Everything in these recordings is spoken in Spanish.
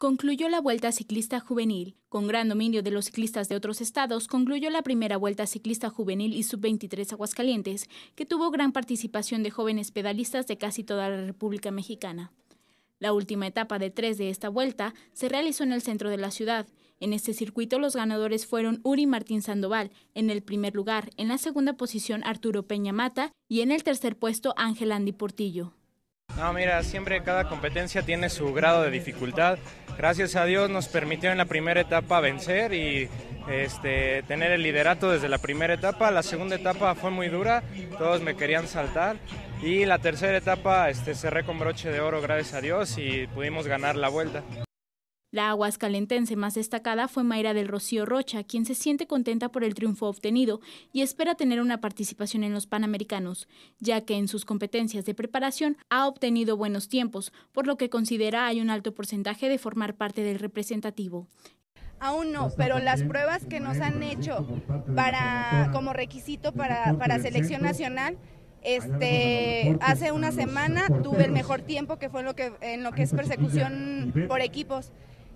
Concluyó la Vuelta Ciclista Juvenil. Con gran dominio de los ciclistas de otros estados, concluyó la primera Vuelta Ciclista Juvenil y Sub-23 Aguascalientes, que tuvo gran participación de jóvenes pedalistas de casi toda la República Mexicana. La última etapa de tres de esta vuelta se realizó en el centro de la ciudad. En este circuito los ganadores fueron Uri Martín Sandoval en el primer lugar, en la segunda posición Arturo Peña Mata y en el tercer puesto Ángel Andy Portillo. No, mira, siempre cada competencia tiene su grado de dificultad gracias a Dios nos permitió en la primera etapa vencer y este, tener el liderato desde la primera etapa. La segunda etapa fue muy dura, todos me querían saltar. Y la tercera etapa este, cerré con broche de oro, gracias a Dios, y pudimos ganar la vuelta. La aguascalentense más destacada fue Mayra del Rocío Rocha, quien se siente contenta por el triunfo obtenido y espera tener una participación en los Panamericanos, ya que en sus competencias de preparación ha obtenido buenos tiempos, por lo que considera hay un alto porcentaje de formar parte del representativo. Aún no, pero las pruebas que nos han hecho para, como requisito para, selección nacional este, hace una semana tuve el mejor tiempo que fue lo que, en lo que es persecución por equipos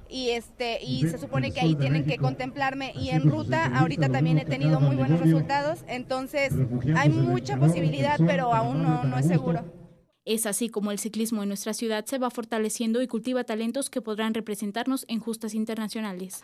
y este y se supone que ahí tienen que contemplarme y en ruta ahorita también he tenido muy buenos resultados entonces hay mucha posibilidad pero aún no, no es seguro es así como el ciclismo en nuestra ciudad se va fortaleciendo y cultiva talentos que podrán representarnos en justas internacionales.